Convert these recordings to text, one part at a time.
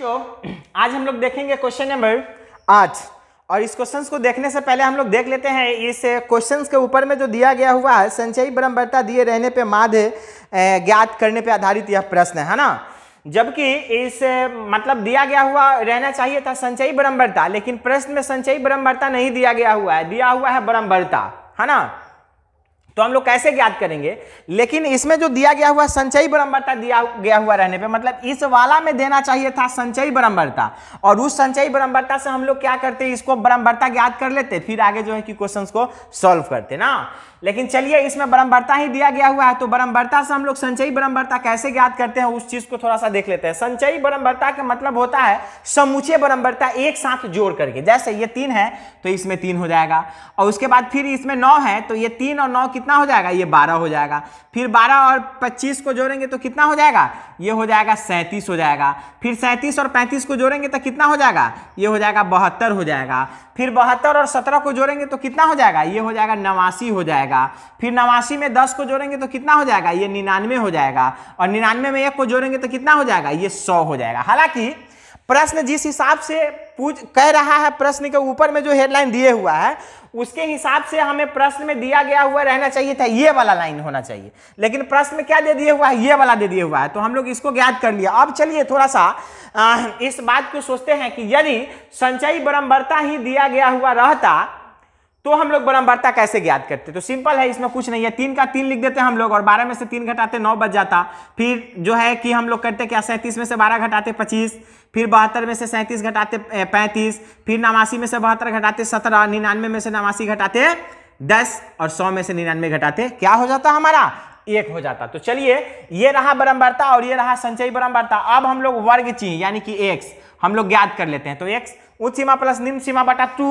तो आज हम लोग देखेंगे क्वेश्चन नंबर आठ और इस क्वेश्चन को देखने से पहले हम लोग देख लेते हैं इस क्वेश्चन के ऊपर में जो दिया गया हुआ है संचयी ब्रह्मवर्ता दिए रहने पे माध्य ज्ञात करने पे आधारित यह प्रश्न है ना जबकि इस मतलब दिया गया हुआ रहना चाहिए था संचयी ब्रह्मवर्ता लेकिन प्रश्न में संचयी ब्रह्मवर्ता नहीं दिया गया हुआ है दिया हुआ है ब्रह्मवर्ता है ना तो हम लोग कैसे ज्ञात करेंगे लेकिन इसमें जो दिया गया हुआ संचयी बरम्बरता दिया गया हुआ रहने पे मतलब इस वाला में देना चाहिए था संचयी बरम्बरता और उस संचयी बरम्बरता से हम लोग क्या करते इसको बरम्बरता ज्ञात कर लेते फिर आगे जो है कि क्वेश्चन को सॉल्व करते ना लेकिन चलिए इसमें बरम्बरता ही दिया गया हुआ है तो बरम्बरता से हम लोग संचयी बरम्बरता कैसे ज्ञात करते हैं उस चीज को थोड़ा सा देख लेते हैं संचयी बरम्बरता का मतलब होता है समूचे बरम्बरता एक साथ जोड़ करके जैसे ये तीन है तो इसमें तीन हो जाएगा और उसके बाद फिर इसमें नौ है तो ये तीन और नौ कितने कितना हो जाएगा ये बारह हो जाएगा फिर बारह और पच्चीस को जोड़ेंगे तो कितना हो जाएगा ये हो जाएगा सैंतीस हो जाएगा फिर सैंतीस और पैंतीस को जोड़ेंगे तो कितना हो जाएगा ये हो जाएगा बहत्तर हो जाएगा फिर बहत्तर और सत्रह को जोड़ेंगे तो कितना हो जाएगा ये हो जाएगा नवासी हो जाएगा फिर नवासी में दस को जोड़ेंगे तो कितना हो जाएगा ये निन्यानवे हो जाएगा और निन्यानवे में एक को जोड़ेंगे तो कितना हो जाएगा ये सौ हो जाएगा हालांकि प्रश्न जिस हिसाब से पूछ कह रहा है प्रश्न के ऊपर में जो हेडलाइन दिए हुआ है उसके हिसाब से हमें प्रश्न में दिया गया हुआ रहना चाहिए था ये वाला लाइन होना चाहिए लेकिन प्रश्न में क्या दे दिए हुआ है ये वाला दे दिए हुआ है तो हम लोग इसको ज्ञात कर लिया अब चलिए थोड़ा सा इस बात को सोचते हैं कि यदि संचयी बरम्बरता ही दिया गया हुआ रहता तो हम लोग बरम्बरता कैसे ज्ञात करते तो सिंपल है इसमें कुछ नहीं है तीन का तीन लिख देते हम लोग और बारह में से तीन घटाते नौ बज जाता फिर जो है कि हम लोग करते क्या सैंतीस में से बारह घटाते पच्चीस फिर बहत्तर में से सैंतीस घटाते पैंतीस फिर नवासी में से बहत्तर घटाते सत्रह निन्यानवे में से नवासी घटाते दस और सौ में से निन्यानवे घटाते क्या हो जाता हमारा एक हो जाता तो चलिए ये रहा बरम्बरता और ये रहा संचयी बरम्बरता अब हम लोग वर्ग चिन्ह यानी कि एक्स हम लोग ज्ञात कर लेते हैं तो एक्स उच्च सीमा प्लस निम्न सीमा बटा टू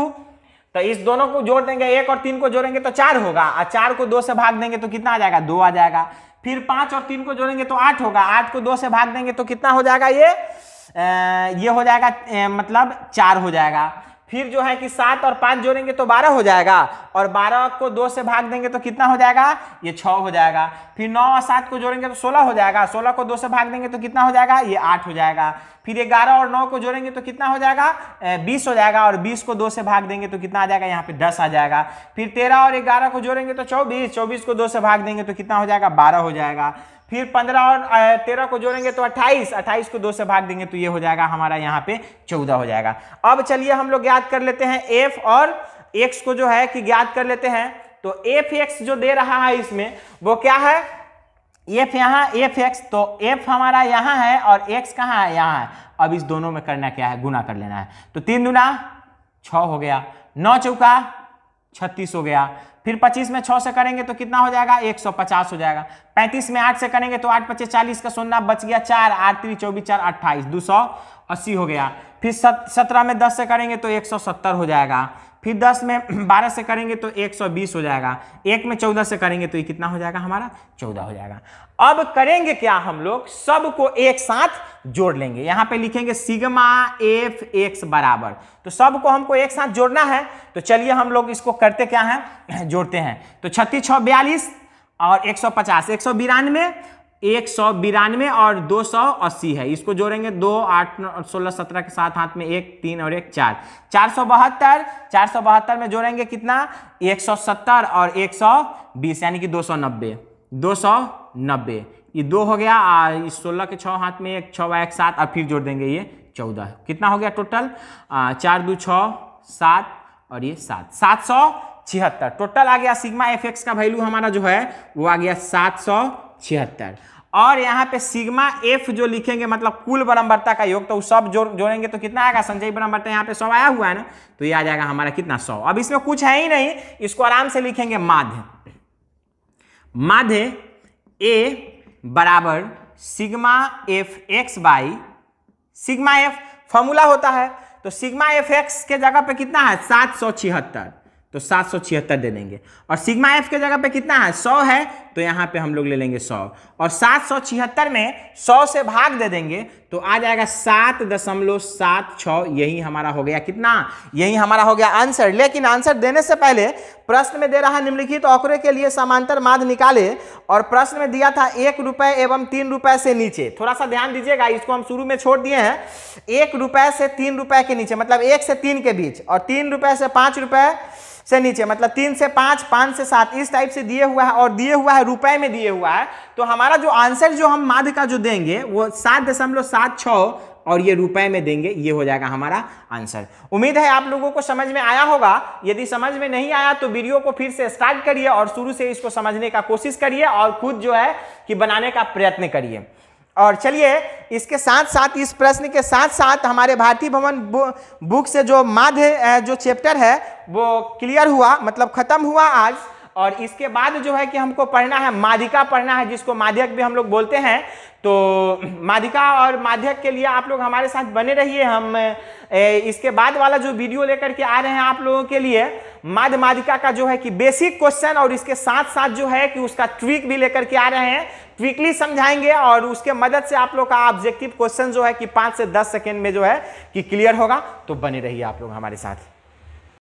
तो इस दोनों को जोड़ देंगे एक और तीन को जोड़ेंगे तो चार होगा और चार को दो से भाग देंगे तो कितना आ जाएगा दो आ जाएगा फिर पांच और तीन को जोड़ेंगे तो आठ होगा आठ को दो से भाग देंगे तो कितना हो जाएगा ये आ, ये हो जाएगा ए, मतलब चार हो जाएगा फिर जो है कि सात और पाँच जोड़ेंगे तो बारह हो जाएगा और बारह को दो से भाग देंगे तो कितना हो जाएगा ये छः हो जाएगा फिर नौ और सात को जोड़ेंगे तो सोलह हो जाएगा सोलह को दो से भाग देंगे तो कितना हो जाएगा ये आठ हो जाएगा फिर ग्यारह और नौ को जोड़ेंगे तो कितना हो जाएगा बीस हो जाएगा और बीस को दो से भाग देंगे तो कितना आ जाएगा यहाँ पे दस आ जाएगा फिर तेरह और ग्यारह को जोड़ेंगे तो चौबीस चौबीस को दो से भाग देंगे तो कितना हो जाएगा बारह हो जाएगा फिर पंद्रह और तेरह को जोड़ेंगे तो अट्ठाईस अट्ठाईस को दो से भाग देंगे तो ये हो जाएगा हमारा यहाँ पे चौदह हो जाएगा अब चलिए हम लोग याद कर लेते हैं एफ और एक्स को जो है कि याद कर लेते हैं तो एफ एक्स जो दे रहा है इसमें वो क्या है एफ यहाँ एफ एक्स तो एफ हमारा यहाँ है और एक्स कहाँ है यहाँ है अब इस दोनों में करना क्या है गुना कर लेना है तो तीन गुना छ हो गया नौ चौका छत्तीस हो गया फिर पच्चीस में छः से करेंगे तो कितना हो जाएगा एक सौ पचास हो जाएगा पैंतीस में आठ से करेंगे तो आठ पच्चीस चालीस का सोना बच गया चार आठ तीन चौबीस चार अट्ठाईस दो सौ अस्सी हो गया फिर सत्रह में दस से करेंगे तो एक सौ सत्तर हो जाएगा फिर 10 में 12 से करेंगे तो 120 हो जाएगा एक में 14 से करेंगे तो ये कितना हो जाएगा हमारा 14 हो जाएगा अब करेंगे क्या हम लोग सबको एक साथ जोड़ लेंगे यहाँ पे लिखेंगे सिग्मा एफ एक्स बराबर तो सबको हमको एक साथ जोड़ना है तो चलिए हम लोग इसको करते क्या है जोड़ते हैं तो छत्तीस छः बयालीस और एक सौ पचास एक सौ बिरानवे एक सौ बिरानवे और दो सौ अस्सी है इसको जोड़ेंगे दो आठ सोलह सत्रह के साथ हाथ में एक तीन और एक चार चार सौ बहत्तर चार सौ बहत्तर में जोड़ेंगे कितना एक सौ सत्तर और एक सौ बीस यानी कि दो सौ नब्बे दो सौ नब्बे ये दो हो गया और सोलह के छः हाथ में एक छः एक सात और फिर जोड़ देंगे ये चौदह कितना हो गया टोटल चार दो छः सात और ये सात सात सौ छिहत्तर टोटल आ गया सिग्मा एफ एक्स का वैल्यू हमारा जो है वो आ गया सात सौ छिहत्तर और यहाँ पे सिग्मा एफ जो लिखेंगे मतलब कुल बरम्बरता का योग तो सब जोड़ जोड़ेंगे तो कितना आएगा संचयी बरम्बरता यहाँ पे सौ आया हुआ है ना तो ये आ जाएगा हमारा कितना सौ अब इसमें कुछ है ही नहीं इसको आराम से लिखेंगे माध्य माध्य ए बराबर sigma F X by sigma F formula होता है तो सिग्मा एफ एक्स के जगह पे कितना है सात सौ छिहत्तर तो सात सौ छिहत्तर दे देंगे और सिग्मा एफ के जगह पे कितना है सौ है तो यहाँ पे हम लोग ले लेंगे सौ और सात सौ छिहत्तर में सौ से भाग दे देंगे तो आ जाएगा सात दशमलव सात छ यही हमारा हो गया कितना यही हमारा हो गया आंसर लेकिन आंसर देने से पहले प्रश्न में दे रहा निम्नलिखित तो औकरे के लिए समांतर माध निकाले और प्रश्न में दिया था एक रुपए एवं तीन रुपए से नीचे थोड़ा सा ध्यान दीजिएगा इसको हम शुरू में छोड़ दिए हैं एक रुपये से तीन रुपए के नीचे मतलब एक से तीन के बीच और तीन रुपये से पाँच रुपये से नीचे मतलब तीन से पाँच पाँच से सात इस टाइप से दिए हुआ है और दिए हुआ है रुपए में दिए हुआ है तो हमारा जो आंसर जो हम माध्य का जो देंगे वो सात दशमलव सात छः और ये रुपए में देंगे ये हो जाएगा हमारा आंसर उम्मीद है आप लोगों को समझ में आया होगा यदि समझ में नहीं आया तो वीडियो को फिर से स्टार्ट करिए और शुरू से इसको समझने का कोशिश करिए और खुद जो है कि बनाने का प्रयत्न करिए और चलिए इसके साथ साथ इस प्रश्न के साथ साथ हमारे भारतीय भवन बुक से जो माध्य जो चैप्टर है वो क्लियर हुआ मतलब ख़त्म हुआ आज और इसके बाद जो है कि हमको पढ़ना है माधिका पढ़ना है जिसको माध्यक भी हम लोग बोलते हैं तो माधिका और माध्यक के लिए आप लोग हमारे साथ बने रहिए हम इसके बाद वाला जो वीडियो लेकर के आ रहे हैं आप लोगों के लिए माध्य माधिका का जो है कि बेसिक क्वेश्चन और इसके साथ साथ जो है कि उसका ट्विक भी लेकर के आ रहे हैं ट्विकली समझाएंगे और उसके मदद से आप लोग का ऑब्जेक्टिव क्वेश्चन जो है कि पाँच से दस सेकेंड में जो है कि क्लियर होगा तो बने रहिए आप लोग हमारे साथ